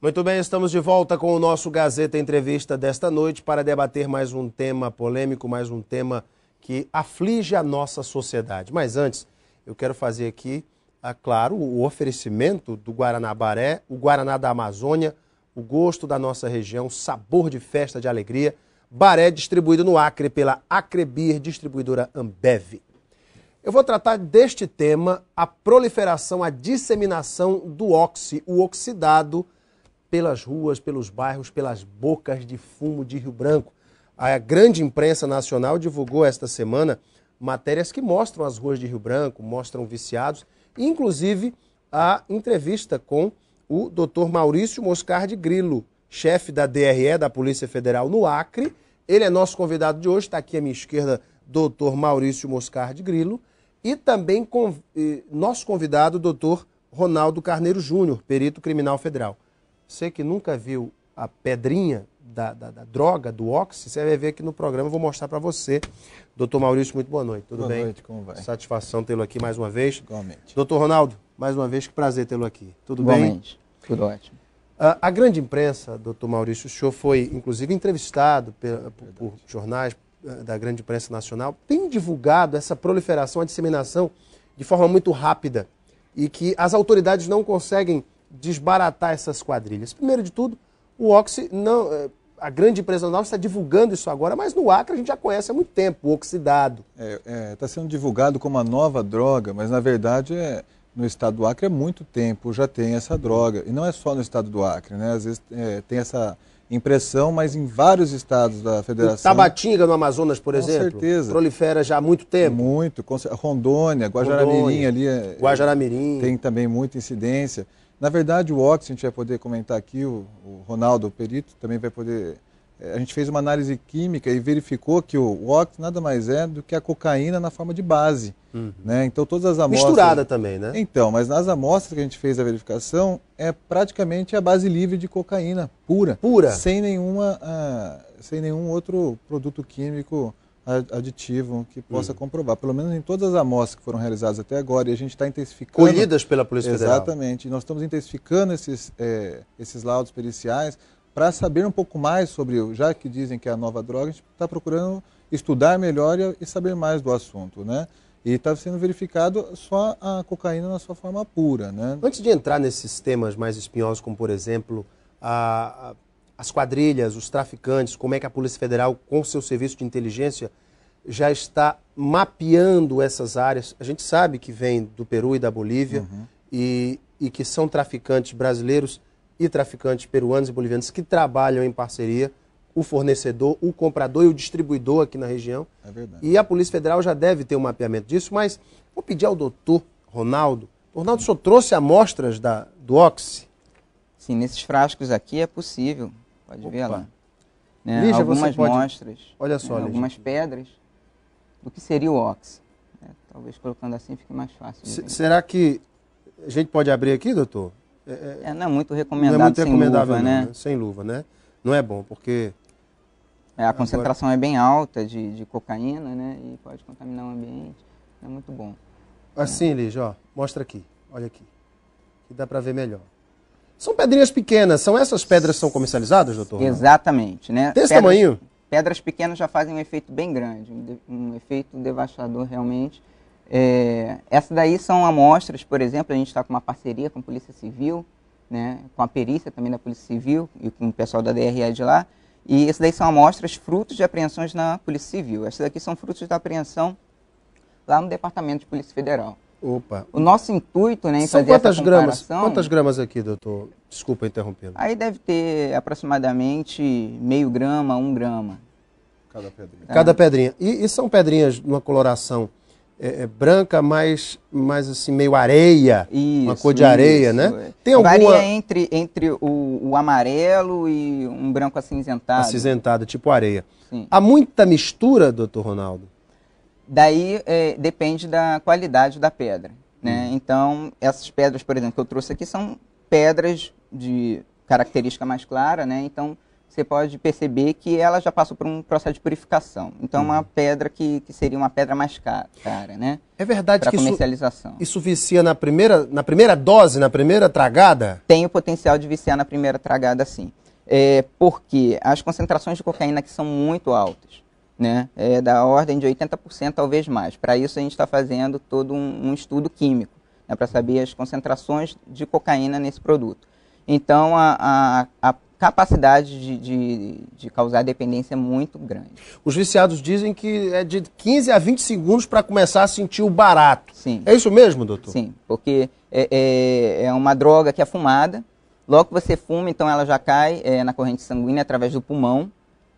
Muito bem, estamos de volta com o nosso Gazeta Entrevista desta noite para debater mais um tema polêmico, mais um tema que aflige a nossa sociedade. Mas antes, eu quero fazer aqui, ah, claro, o oferecimento do Guaranabaré, o Guaraná da Amazônia, o gosto da nossa região, sabor de festa de alegria. Baré distribuído no Acre pela Acrebir Distribuidora Ambev. Eu vou tratar deste tema, a proliferação, a disseminação do oxi, o oxidado, pelas ruas, pelos bairros, pelas bocas de fumo de Rio Branco. A grande imprensa nacional divulgou esta semana matérias que mostram as ruas de Rio Branco, mostram viciados, inclusive a entrevista com o Dr. Maurício Moscardi Grilo, chefe da DRE, da Polícia Federal no Acre. Ele é nosso convidado de hoje, está aqui à minha esquerda doutor Maurício Moscardi Grilo, e também com, eh, nosso convidado, doutor Ronaldo Carneiro Júnior, perito criminal federal. Você que nunca viu a pedrinha da, da, da droga, do óxido, você vai ver aqui no programa, eu vou mostrar para você. Doutor Maurício, muito boa noite, tudo boa bem? Boa noite, como vai? Satisfação tê-lo aqui mais uma vez. Igualmente. Doutor Ronaldo, mais uma vez, que prazer tê-lo aqui. Tudo Igualmente. bem? Tudo ótimo. Ah, a grande imprensa, doutor Maurício, o senhor foi, inclusive, entrevistado por, por jornais, da grande imprensa nacional tem divulgado essa proliferação, a disseminação de forma muito rápida e que as autoridades não conseguem desbaratar essas quadrilhas. Primeiro de tudo, o Oxi não, eh, a grande empresa nacional está divulgando isso agora, mas no Acre a gente já conhece há muito tempo, o oxidado. Está é, é, tá sendo divulgado como uma nova droga, mas na verdade é, no estado do Acre há muito tempo já tem essa droga. E não é só no estado do Acre, né? Às vezes é, tem essa impressão, mas em vários estados da federação. O Tabatinga, no Amazonas, por com exemplo. Com certeza. Prolifera já há muito tempo. Muito. Rondônia, Guajaramirim mirim ali. guajará é- Guajaramirim. Tem também muita incidência. Na verdade, o Ox, a gente vai poder comentar aqui, o, o Ronaldo, o perito, também vai poder é, a gente fez uma análise química e verificou que o óxido nada mais é do que a cocaína na forma de base. Uhum. Né? Então todas as amostras. Misturada também, né? Então, mas nas amostras que a gente fez a verificação, é praticamente a base livre de cocaína, pura. Pura. Sem, nenhuma, ah, sem nenhum outro produto químico aditivo que possa uhum. comprovar. Pelo menos em todas as amostras que foram realizadas até agora, e a gente está intensificando. Colhidas pela Polícia Federal. Exatamente. Nós estamos intensificando esses, é, esses laudos periciais para saber um pouco mais sobre, já que dizem que é a nova droga, a gente está procurando estudar melhor e, saber mais do assunto, né? E está sendo verificado só a cocaína na sua forma pura, né? Antes de entrar nesses temas mais espinhosos, como por exemplo a, a, as quadrilhas, os traficantes, como é que a Polícia Federal, com seu serviço de inteligência, já está mapeando essas áreas. A gente sabe que vem do Peru e da Bolívia uhum. e, e que são traficantes brasileiros e traficantes peruanos e bolivianos que trabalham em parceria, o fornecedor, o comprador e o distribuidor aqui na região. É verdade. E a Polícia Federal já deve ter um mapeamento disso, mas vou pedir ao doutor Ronaldo. Ronaldo, senhor trouxe amostras da, do Oxy? Sim, nesses frascos aqui é possível. Pode Opa. ver lá. Né? Lígia, algumas pode... mostras. Olha só, né? Algumas pedras do que seria o Oxy. Né? Talvez colocando assim fique mais fácil. Será que a gente pode abrir aqui, doutor? É, não é muito recomendado, é muito recomendável, luva, né? né? Sem luva, né? Não é bom, porque... É, a concentração agora... é bem alta de, de, cocaína, né? E pode contaminar o ambiente. Não é muito bom. Assim, é. Lígia, ó, mostra aqui. Olha aqui. Que dá para ver melhor. São pedrinhas pequenas. São essas pedras que são comercializadas, doutor? Exatamente, né? Desse pedras, tamanho? Pedras pequenas já fazem um efeito bem grande. Um, um efeito devastador, realmente. É, essa daí são amostras, por exemplo, a gente está com uma parceria com a Polícia Civil, né, com a perícia também da Polícia Civil e com o pessoal da DRE de lá. E essas daí são amostras frutos de apreensões na Polícia Civil. Essas daqui são frutos da apreensão lá no Departamento de Polícia Federal. Opa. O nosso intuito né, em são fazer quantas essa gramas? Quantas gramas aqui, doutor? Desculpa interrompendo. Aí deve ter aproximadamente meio grama, um grama. Cada tá. pedrinha. Cada pedrinha. E, e são pedrinhas de uma coloração é, é, branca, mais, mais assim, meio areia, isso, uma cor de areia, isso, né? É. Tem alguma... Varia entre, entre o, o, amarelo e um branco acinzentado. Acinzentado, tipo areia. Sim. Há muita mistura, doutor Ronaldo? Daí é, depende da qualidade da pedra. Né? Hum. Então, essas pedras, por exemplo, que eu trouxe aqui são pedras de característica mais clara, né? Então, você pode perceber que ela já passou por um processo de purificação. Então, hum. uma uhum. pedra que, que seria uma pedra mais cara, cara né? É verdade pra que comercialização. Isso, isso vicia na primeira, na primeira dose, na primeira tragada? Tem o potencial de viciar na primeira tragada, sim. É, porque as concentrações de cocaína que são muito altas, né? É da ordem de 80%, talvez mais. Para isso, a gente está fazendo todo um, um estudo químico, né? para saber as concentrações de cocaína nesse produto. Então, a, a, a capacidade de, de, de, causar dependência muito grande. Os viciados dizem que é de 15 a 20 segundos para começar a sentir o barato. Sim. É isso mesmo, doutor? Sim, porque é, é, é, uma droga que é fumada. Logo que você fuma, então ela já cai é, na corrente sanguínea através do pulmão.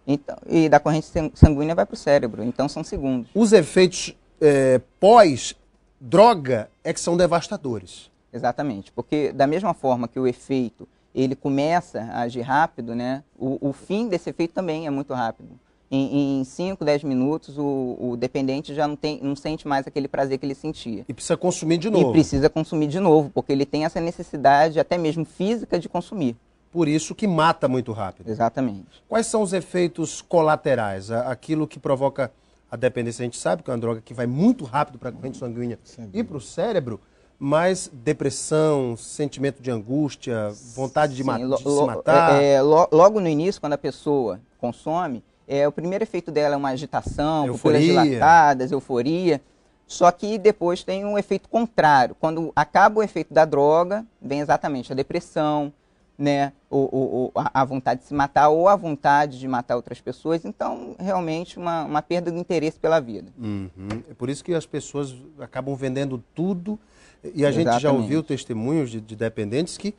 Então, e da corrente sanguínea vai para o cérebro. Então são segundos. Os efeitos é, pós-droga é que são devastadores. Exatamente, porque da mesma forma que o efeito ele começa a agir rápido, né, o, o fim desse efeito também é muito rápido. Em 5, 10 minutos, o, o, dependente já não, tem, não sente mais aquele prazer que ele sentia. E precisa consumir de novo. E precisa consumir de novo, porque ele tem essa necessidade, até mesmo física, de consumir. Por isso que mata muito rápido. Exatamente. Quais são os efeitos colaterais? Aquilo que provoca a dependência, a gente sabe que é uma droga que vai muito rápido para a corrente sanguínea Sim. e para o cérebro mas depressão, sentimento de angústia, vontade de, Sim, de se matar. É, é, lo logo no início, quando a pessoa consome, é, o primeiro efeito dela é uma agitação, euforia. pupilas dilatadas, euforia. Só que depois tem um efeito contrário. Quando acaba o efeito da droga, vem exatamente a depressão, né? Ou, ou, ou, a vontade de se matar ou a vontade de matar outras pessoas. Então, realmente, uma, uma perda do interesse pela vida. Uhum. É por isso que as pessoas acabam vendendo tudo e a gente Exatamente. já ouviu testemunhos de, de, dependentes que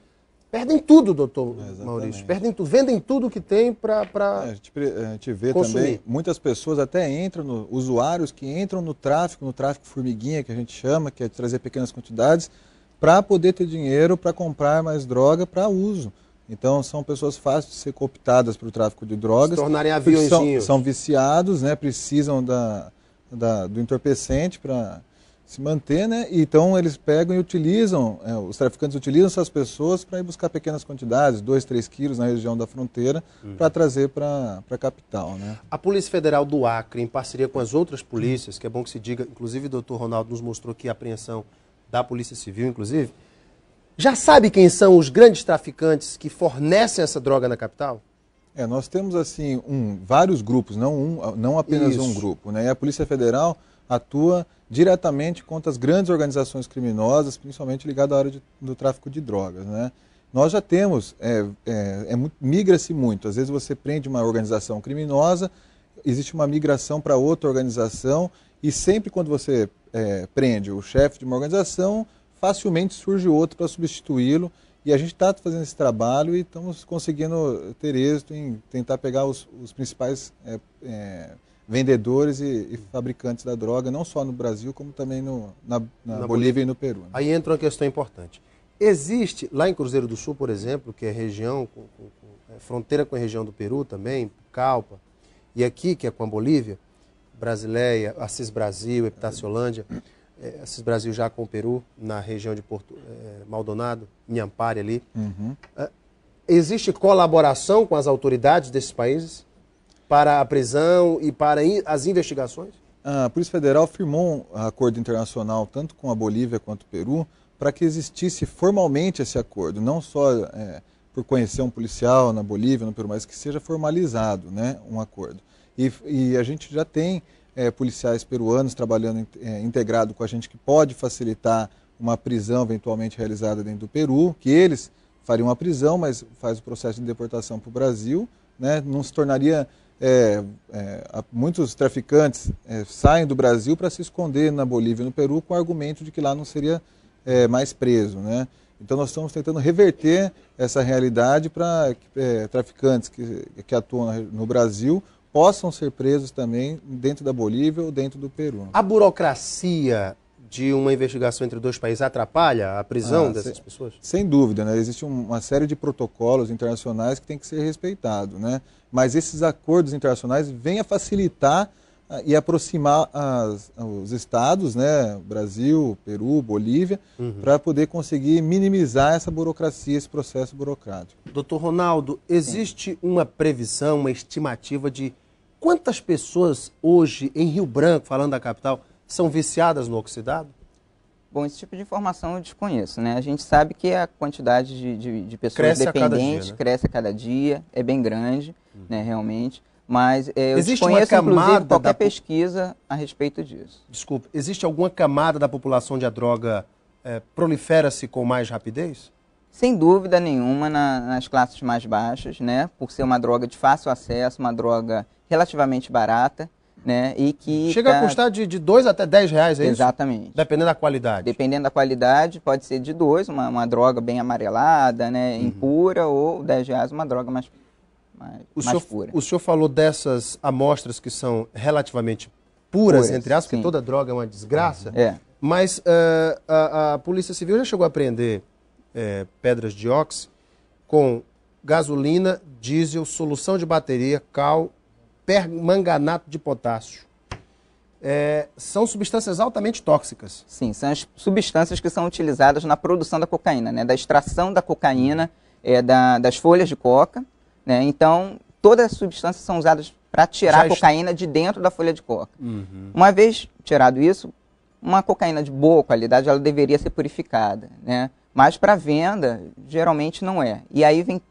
perdem tudo, doutor Exatamente. Maurício. Perdem tudo, vendem tudo que tem para. Pra... É, a, gente, a gente vê consumir. também, muitas pessoas até entram, no, usuários que entram no tráfico, no tráfico formiguinha, que a gente chama, que é de trazer pequenas quantidades, para poder ter dinheiro para comprar mais droga para uso. Então são pessoas fáceis de ser cooptadas para o tráfico de drogas. Se tornarem aviões. São, são viciados, né, precisam da, da do entorpecente para se manter, né? Então eles pegam e utilizam, é, os traficantes utilizam essas pessoas para ir buscar pequenas quantidades, 2, 3 quilos na região da fronteira, uhum. para trazer para a capital, né? A Polícia Federal do Acre, em parceria com as outras polícias, que é bom que se diga, inclusive o doutor Ronaldo nos mostrou que a apreensão da Polícia Civil, inclusive, já sabe quem são os grandes traficantes que fornecem essa droga na capital? É, nós temos assim um, vários grupos, não, um, não apenas Isso. um grupo, né? E a Polícia Federal atua diretamente contra as grandes organizações criminosas, principalmente ligadas à área de, do tráfico de drogas. Né? Nós já temos, é, é, é migra-se muito. Às vezes você prende uma organização criminosa, existe uma migração para outra organização, e sempre quando você é, prende o chefe de uma organização, facilmente surge outro para substituí-lo. E a gente está fazendo esse trabalho e estamos conseguindo ter êxito em tentar pegar os, os principais é, é, vendedores e, e, fabricantes da droga, não só no Brasil, como também no, na, na, na Bolívia, Bolívia, e no Peru. Né? Aí entra uma questão importante. Existe, lá em Cruzeiro do Sul, por exemplo, que é região, com, com, com, é fronteira com a região do Peru também, Calpa, e aqui, que é com a Bolívia, Brasileia, Assis Brasil, Epitaciolândia, é, Assis Brasil já com o Peru, na região de Porto, é, Maldonado, Inhampare ali. Uhum. É, existe colaboração com as autoridades desses países? para a prisão e para as investigações? A Polícia Federal firmou um acordo internacional, tanto com a Bolívia quanto o Peru, para que existisse formalmente esse acordo, não só é, por conhecer um policial na Bolívia, no Peru, mas que seja formalizado né, um acordo. E, e a gente já tem é, policiais peruanos trabalhando é, integrado com a gente que pode facilitar uma prisão eventualmente realizada dentro do Peru, que eles fariam a prisão, mas faz o processo de deportação para o Brasil, né, não se tornaria é, é, muitos traficantes é, saem do Brasil para se esconder na Bolívia e no Peru com o argumento de que lá não seria é, mais preso. Né? Então nós estamos tentando reverter essa realidade para que é, traficantes que, que atuam no Brasil possam ser presos também dentro da Bolívia ou dentro do Peru. A burocracia de uma investigação entre dois países atrapalha a prisão ah, dessas sem, pessoas? Sem dúvida, né? Existe uma série de protocolos internacionais que tem que ser respeitado, né? Mas esses acordos internacionais vêm a facilitar ah, e aproximar as, os estados, né, Brasil, Peru, Bolívia, uhum. para poder conseguir minimizar essa burocracia, esse processo burocrático. Doutor Ronaldo, existe Sim. uma previsão, uma estimativa de quantas pessoas hoje em Rio Branco, falando da capital, são viciadas no oxidado? Bom, esse tipo de informação eu desconheço, né? A gente sabe que a quantidade de, de, de pessoas cresce dependentes a dia, né? cresce a cada dia, é bem grande, hum. né, realmente. Mas é, eu existe desconheço, inclusive, qualquer da... pesquisa a respeito disso. Desculpe, existe alguma camada da população onde a droga é, prolifera-se com mais rapidez? Sem dúvida nenhuma, na, nas classes mais baixas, né? Por ser uma droga de fácil acesso, uma droga relativamente barata, né? E que chega tá... a custar de, de 2 até 10 reais, é Exatamente. Isso? Dependendo da qualidade. Dependendo da qualidade, pode ser de 2, uma, uma droga bem amarelada, né? Uhum. Impura, ou 10 reais, uma droga mais, mais, o mais pura. O senhor falou dessas amostras que são relativamente puras, puras entre aspas, porque toda droga é uma desgraça. É. Mas uh, a, a, Polícia Civil já chegou a prender é, pedras de óxido com gasolina, diesel, solução de bateria, cal permanganato de potássio. É, são substâncias altamente tóxicas. Sim, são as substâncias que são utilizadas na produção da cocaína, né? da extração da cocaína, é, da, das folhas de coca. Né? Então, todas as substâncias são usadas para tirar Já a cocaína est... de dentro da folha de coca. Uhum. Uma vez tirado isso, uma cocaína de boa qualidade ela deveria ser purificada, né? mas para venda geralmente não é. E aí vem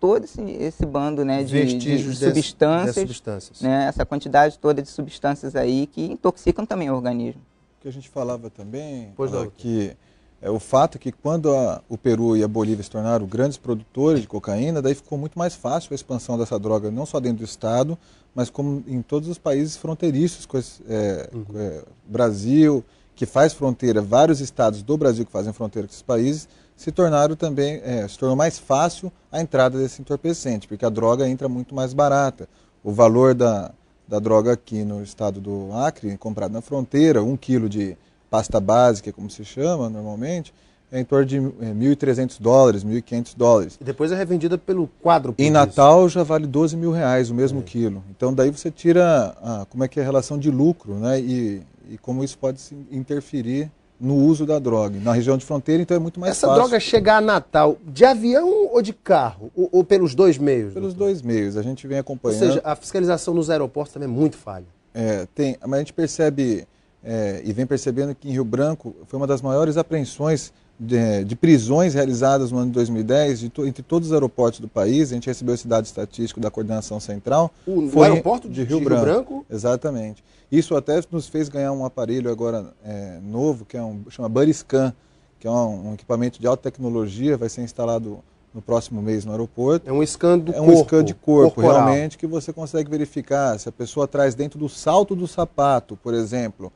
todo esse, esse bando né, de, Vestígios de substâncias, desse, substâncias. Né, essa quantidade toda de substâncias aí que intoxicam também o organismo. O que a gente falava também, pois que é o fato que quando a, o Peru e a Bolívia se tornaram grandes produtores de cocaína, daí ficou muito mais fácil a expansão dessa droga, não só dentro do Estado, mas como em todos os países fronteiriços, com esse, é, uhum. é, Brasil, que faz fronteira, vários estados do Brasil que fazem fronteira com esses países, se tornaram também, é, se tornou mais fácil a entrada desse entorpecente, porque a droga entra muito mais barata. O valor da, da droga aqui no estado do Acre, comprado na fronteira, um quilo de pasta básica, como se chama normalmente, é em torno de 1.300 é, dólares, 1.500 dólares. E depois é revendida pelo quadro. Em Natal já vale 12 mil reais o mesmo é. quilo. Então daí você tira a, como é que é a relação de lucro, né? E, e como isso pode se interferir no uso da droga. Na região de fronteira, então é muito mais Essa fácil. Essa droga chegar a Natal de avião ou de carro? Ou, ou pelos dois meios? Pelos doutor? dois meios. A gente vem acompanhando. Ou seja, a fiscalização nos aeroportos também é muito falha. É, tem. Mas a gente percebe é, e vem percebendo que em Rio Branco foi uma das maiores apreensões de, de, prisões realizadas no ano de 2010 de to, entre todos os aeroportos do país, a gente recebeu esse dado estatístico da coordenação central. O, foi aeroporto de, Rio, de Branco. Rio, Branco. Exatamente. Isso até nos fez ganhar um aparelho agora é, novo, que é um, chama Buriscan, que é um, um, equipamento de alta tecnologia, vai ser instalado no próximo mês no aeroporto. É um scan do corpo. É um corpo, scan de corpo, corporal. realmente, que você consegue verificar se a pessoa traz dentro do salto do sapato, por exemplo,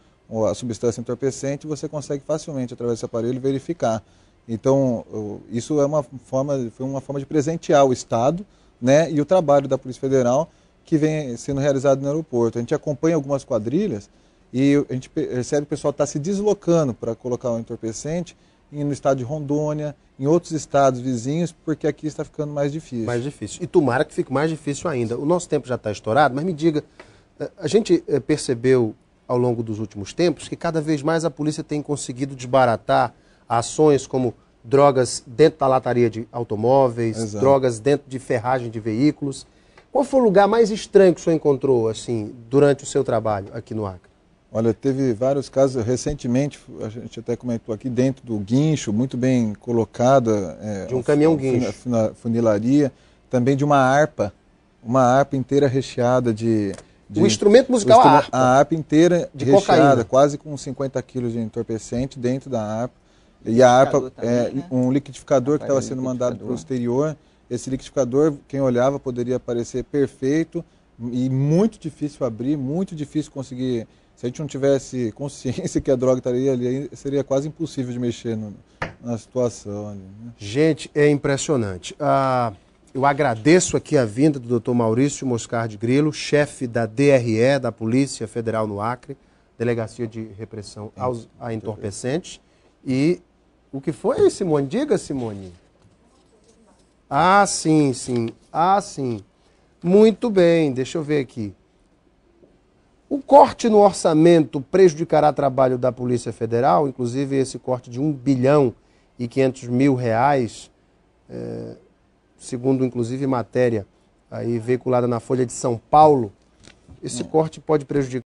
a substância entorpecente, você consegue facilmente, através desse aparelho, verificar. Então, isso é uma forma, foi uma forma de presentear o Estado né, e o trabalho da Polícia Federal que vem sendo realizado no aeroporto. A gente acompanha algumas quadrilhas e a gente percebe que o pessoal está se deslocando para colocar o entorpecente no estado de Rondônia, em outros estados vizinhos, porque aqui está ficando mais difícil. Mais difícil. E tomara que fique mais difícil ainda. O nosso tempo já está estourado, mas me diga, a gente eh, percebeu ao longo dos últimos tempos que cada vez mais a polícia tem conseguido desbaratar ações como drogas dentro da lataria de automóveis, Exato. drogas dentro de ferragem de veículos. Qual foi o lugar mais estranho que o senhor encontrou assim durante o seu trabalho aqui no Acre? Olha, teve vários casos recentemente, a gente até comentou aqui dentro do guincho, muito bem colocada. É, de um caminhão guincho. Funilaria, também de uma harpa, uma harpa inteira recheada de de, o instrumento musical, o instrumento, a harpa. A harpa inteira de recheada, cocaína. quase com 50 quilos de entorpecente dentro da harpa. E a harpa, também, é, né? um liquidificador que estava é sendo mandado para o exterior. Esse liquidificador, quem olhava, poderia parecer perfeito e muito difícil abrir, muito difícil conseguir. Se a gente não tivesse consciência que a droga estaria ali, seria quase impossível de mexer no, na situação. né? Gente, é impressionante. Ah, eu agradeço aqui a vinda do Dr. Maurício Moscardi Grilo, chefe da DRE, da Polícia Federal no Acre, Delegacia de Repressão aos, a Entorpecentes. E o que foi, Simone? Diga, Simone. Ah, sim, sim. Ah, sim. Muito bem, deixa eu ver aqui. O corte no orçamento prejudicará o trabalho da Polícia Federal, inclusive esse corte de 1 bilhão e 500 mil reais. É segundo inclusive matéria aí veiculada na Folha de São Paulo, esse corte pode prejudicar